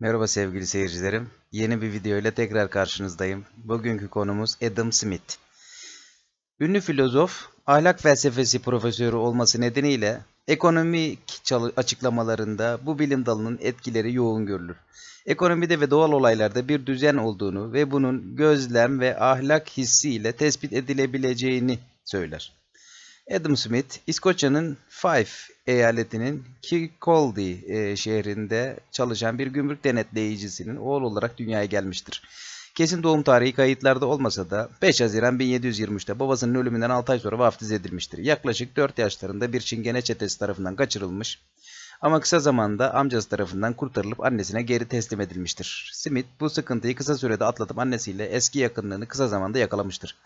Merhaba sevgili seyircilerim. Yeni bir video ile tekrar karşınızdayım. Bugünkü konumuz Adam Smith. Ünlü filozof, ahlak felsefesi profesörü olması nedeniyle ekonomik açıklamalarında bu bilim dalının etkileri yoğun görülür. Ekonomide ve doğal olaylarda bir düzen olduğunu ve bunun gözlem ve ahlak hissiyle tespit edilebileceğini söyler. Adam Smith, İskoçya'nın Fife eyaletinin Kirkcaldy e, şehrinde çalışan bir gümrük denetleyicisinin oğlu olarak dünyaya gelmiştir. Kesin doğum tarihi kayıtlarda olmasa da 5 Haziran 1723'te babasının ölümünden 6 ay sonra vaftiz edilmiştir. Yaklaşık 4 yaşlarında bir çingene çetesi tarafından kaçırılmış ama kısa zamanda amcası tarafından kurtarılıp annesine geri teslim edilmiştir. Smith bu sıkıntıyı kısa sürede atlatıp annesiyle eski yakınlığını kısa zamanda yakalamıştır.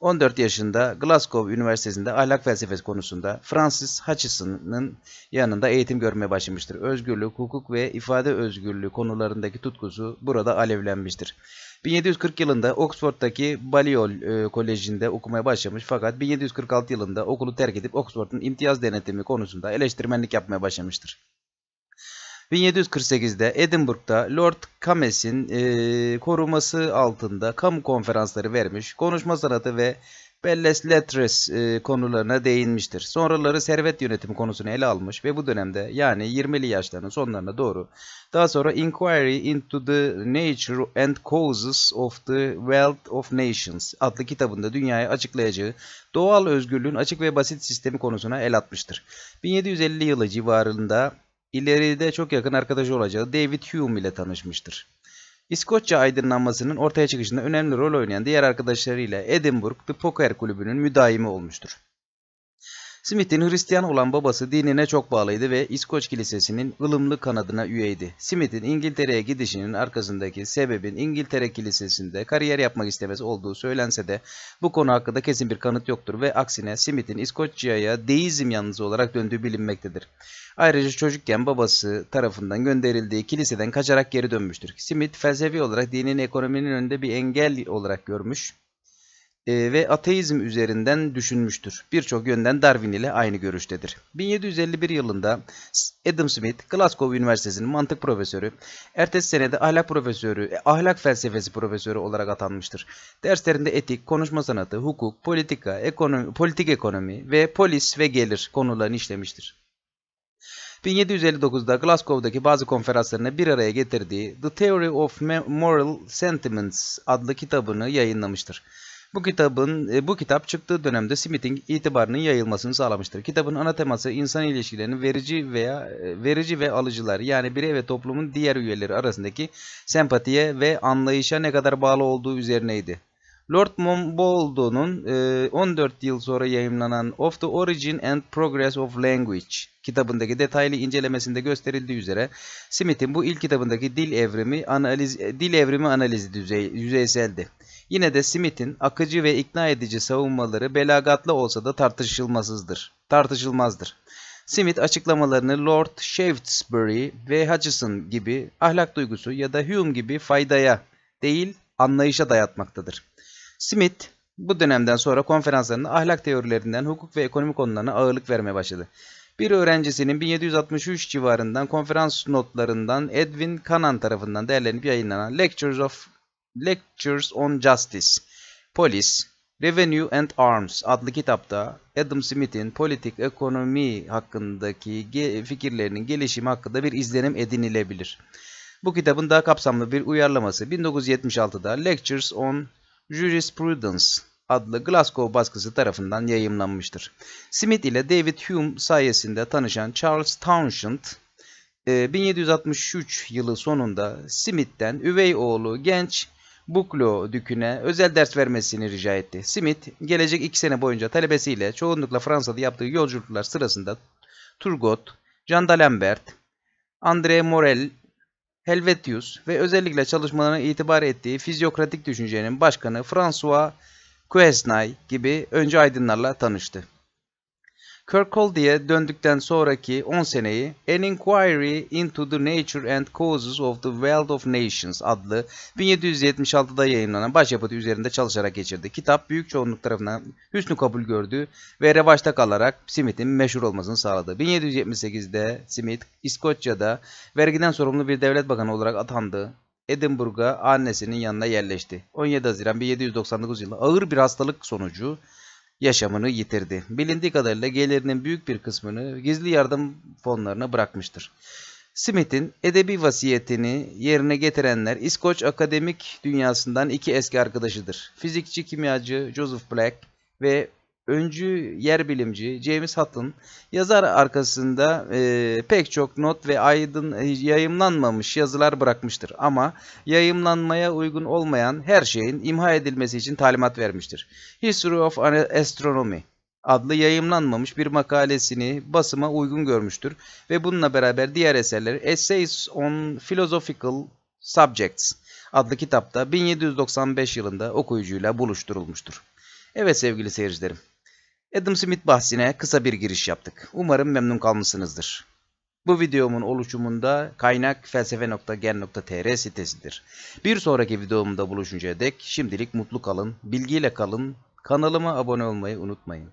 14 yaşında Glasgow Üniversitesi'nde ahlak felsefesi konusunda Francis Hutchison'ın yanında eğitim görmeye başlamıştır. Özgürlük, hukuk ve ifade özgürlüğü konularındaki tutkusu burada alevlenmiştir. 1740 yılında Oxford'daki Balliol e, Koleji'nde okumaya başlamış fakat 1746 yılında okulu terk edip Oxford'un imtiyaz denetimi konusunda eleştirmenlik yapmaya başlamıştır. 1748'de Edinburgh'da Lord Cames'in e, koruması altında kamu konferansları vermiş, konuşma sanatı ve Belles Lettres e, konularına değinmiştir. Sonraları servet yönetimi konusunu ele almış ve bu dönemde yani 20'li yaşlarının sonlarına doğru daha sonra Inquiry into the Nature and Causes of the Wealth of Nations adlı kitabında dünyaya açıklayacağı doğal özgürlüğün açık ve basit sistemi konusuna el atmıştır. 1750 yılı civarında ileride çok yakın arkadaşı olacağı David Hume ile tanışmıştır. İskoçya aydınlanmasının ortaya çıkışında önemli rol oynayan diğer arkadaşlarıyla Edinburgh The Poker Kulübü'nün müdaimi olmuştur. Smith'in Hristiyan olan babası dinine çok bağlıydı ve İskoç Kilisesi'nin ılımlı kanadına üyeydi. Smith'in İngiltere'ye gidişinin arkasındaki sebebin İngiltere Kilisesi'nde kariyer yapmak istemesi olduğu söylense de bu konu hakkında kesin bir kanıt yoktur ve aksine Smith'in İskoçya'ya deizm yanlısı olarak döndüğü bilinmektedir. Ayrıca çocukken babası tarafından gönderildiği kiliseden kaçarak geri dönmüştür. Smith felsefi olarak dinin ekonominin önünde bir engel olarak görmüş e, ve ateizm üzerinden düşünmüştür. Birçok yönden Darwin ile aynı görüştedir. 1751 yılında Adam Smith, Glasgow Üniversitesi'nin mantık profesörü, ertesi senede ahlak profesörü, e, ahlak felsefesi profesörü olarak atanmıştır. Derslerinde etik, konuşma sanatı, hukuk, politika, ekonomi, politik ekonomi ve polis ve gelir konularını işlemiştir. 1759'da Glasgow'daki bazı konferanslarını bir araya getirdiği The Theory of Moral Sentiments adlı kitabını yayınlamıştır. Bu kitabın e, bu kitap çıktığı dönemde Smith'in itibarının yayılmasını sağlamıştır. Kitabın ana teması insan ilişkilerinin verici veya e, verici ve alıcılar yani birey ve toplumun diğer üyeleri arasındaki sempatiye ve anlayışa ne kadar bağlı olduğu üzerineydi. Lord Momboldo'nun 14 e, yıl sonra yayımlanan Of the Origin and Progress of Language kitabındaki detaylı incelemesinde gösterildiği üzere Smith'in bu ilk kitabındaki dil evrimi analiz dil evrimi analizi düzey, yüzeyseldi. Yine de Smith'in akıcı ve ikna edici savunmaları belagatlı olsa da tartışılmazdır. tartışılmazdır. Smith açıklamalarını Lord Shaftesbury ve Hutchison gibi ahlak duygusu ya da Hume gibi faydaya değil anlayışa dayatmaktadır. Smith bu dönemden sonra konferanslarında ahlak teorilerinden hukuk ve ekonomi konularına ağırlık vermeye başladı. Bir öğrencisinin 1763 civarından konferans notlarından Edwin Canan tarafından derlenip yayınlanan Lectures of Lectures on Justice, Police, Revenue and Arms adlı kitapta Adam Smith'in politik ekonomi hakkındaki fikirlerinin gelişimi hakkında bir izlenim edinilebilir. Bu kitabın daha kapsamlı bir uyarlaması 1976'da Lectures on Jurisprudence adlı Glasgow baskısı tarafından yayımlanmıştır. Smith ile David Hume sayesinde tanışan Charles Townshend, 1763 e, yılı sonunda Smith'ten üvey oğlu genç Buklo Dükü'ne özel ders vermesini rica etti. Smith gelecek iki sene boyunca talebesiyle çoğunlukla Fransa'da yaptığı yolculuklar sırasında Turgot, Jean d'Alembert, André Morel, Helvetius ve özellikle çalışmalarına itibar ettiği fizyokratik düşüncenin başkanı François Quesnay gibi önce aydınlarla tanıştı. Kirkcaldy'ye döndükten sonraki 10 seneyi An Inquiry into the Nature and Causes of the Wealth of Nations adlı 1776'da yayınlanan başyapıtı üzerinde çalışarak geçirdi. Kitap büyük çoğunluk tarafından hüsnü kabul gördü ve revaçta kalarak Smith'in meşhur olmasını sağladı. 1778'de Smith, İskoçya'da vergiden sorumlu bir devlet bakanı olarak atandı. Edinburgh'a annesinin yanına yerleşti. 17 Haziran 1799 yılında ağır bir hastalık sonucu yaşamını yitirdi. Bilindiği kadarıyla gelirinin büyük bir kısmını gizli yardım fonlarına bırakmıştır. Smith'in edebi vasiyetini yerine getirenler İskoç akademik dünyasından iki eski arkadaşıdır. Fizikçi, kimyacı Joseph Black ve öncü yer bilimci James Hutton yazar arkasında e, pek çok not ve aydın e, yayımlanmamış yazılar bırakmıştır ama yayımlanmaya uygun olmayan her şeyin imha edilmesi için talimat vermiştir. History of Astronomy adlı yayımlanmamış bir makalesini basıma uygun görmüştür ve bununla beraber diğer eserleri Essays on Philosophical Subjects adlı kitapta 1795 yılında okuyucuyla buluşturulmuştur. Evet sevgili seyircilerim. Adam Smith bahsine kısa bir giriş yaptık. Umarım memnun kalmışsınızdır. Bu videomun oluşumunda kaynak felsefe.gen.tr sitesidir. Bir sonraki videomda buluşuncaya dek şimdilik mutlu kalın, bilgiyle kalın, kanalıma abone olmayı unutmayın.